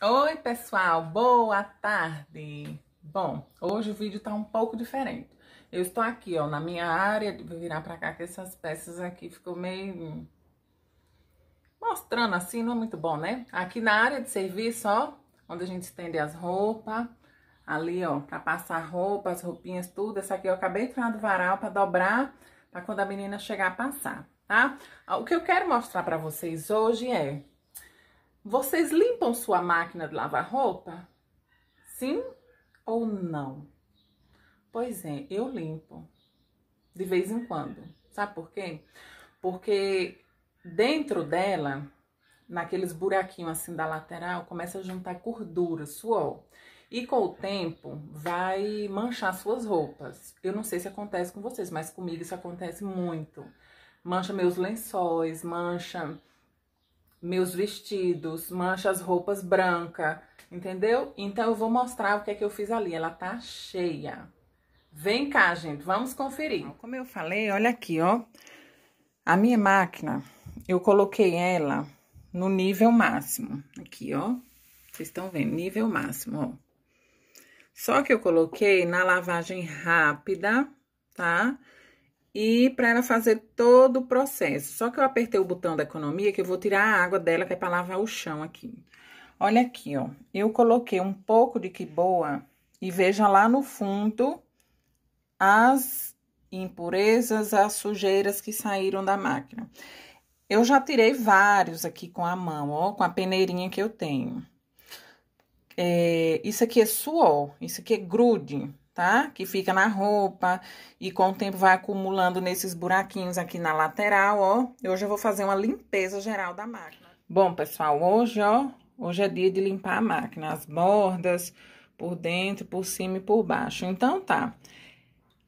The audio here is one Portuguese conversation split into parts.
Oi, pessoal, boa tarde. Bom, hoje o vídeo tá um pouco diferente. Eu estou aqui, ó, na minha área, vou virar pra cá que essas peças aqui ficou meio mostrando assim, não é muito bom, né? Aqui na área de serviço, ó, onde a gente estende as roupas, ali, ó, pra passar roupa, as roupinhas, tudo. Essa aqui eu acabei de tirar do varal pra dobrar, pra quando a menina chegar a passar, tá? O que eu quero mostrar pra vocês hoje é vocês limpam sua máquina de lavar roupa? Sim ou não? Pois é, eu limpo. De vez em quando. Sabe por quê? Porque dentro dela, naqueles buraquinhos assim da lateral, começa a juntar gordura, suor. E com o tempo, vai manchar suas roupas. Eu não sei se acontece com vocês, mas comigo isso acontece muito. Mancha meus lençóis, mancha meus vestidos, mancha as roupas branca, entendeu? Então eu vou mostrar o que é que eu fiz ali, ela tá cheia. Vem cá, gente, vamos conferir. Como eu falei, olha aqui, ó. A minha máquina, eu coloquei ela no nível máximo, aqui, ó. Vocês estão vendo, nível máximo, ó. Só que eu coloquei na lavagem rápida, tá? Tá? e para ela fazer todo o processo. Só que eu apertei o botão da economia que eu vou tirar a água dela que é para lavar o chão aqui. Olha aqui, ó. Eu coloquei um pouco de quiboa e veja lá no fundo as impurezas, as sujeiras que saíram da máquina. Eu já tirei vários aqui com a mão, ó, com a peneirinha que eu tenho. É, isso aqui é suor, isso aqui é grude tá? Que fica na roupa e com o tempo vai acumulando nesses buraquinhos aqui na lateral, ó. hoje eu vou fazer uma limpeza geral da máquina. Bom, pessoal, hoje, ó, hoje é dia de limpar a máquina, as bordas, por dentro, por cima e por baixo. Então, tá.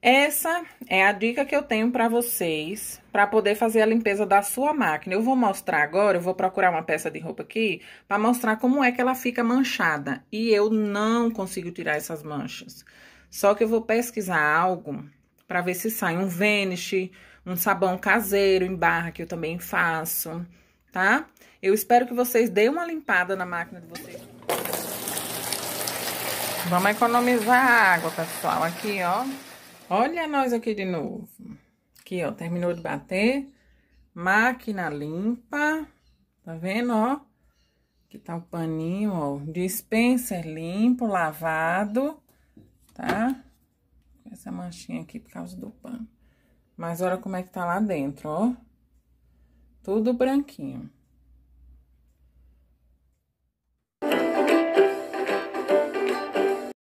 Essa é a dica que eu tenho para vocês para poder fazer a limpeza da sua máquina. Eu vou mostrar agora, eu vou procurar uma peça de roupa aqui para mostrar como é que ela fica manchada. E eu não consigo tirar essas manchas. Só que eu vou pesquisar algo para ver se sai um Vanish, um sabão caseiro em barra que eu também faço, tá? Eu espero que vocês deem uma limpada na máquina de vocês. Vamos economizar água, pessoal. Aqui, ó. Olha nós aqui de novo. Aqui, ó, terminou de bater. Máquina limpa. Tá vendo, ó? Aqui tá o paninho, ó. Dispenser limpo, lavado tá? Essa manchinha aqui por causa do pano. Mas olha como é que tá lá dentro, ó. Tudo branquinho.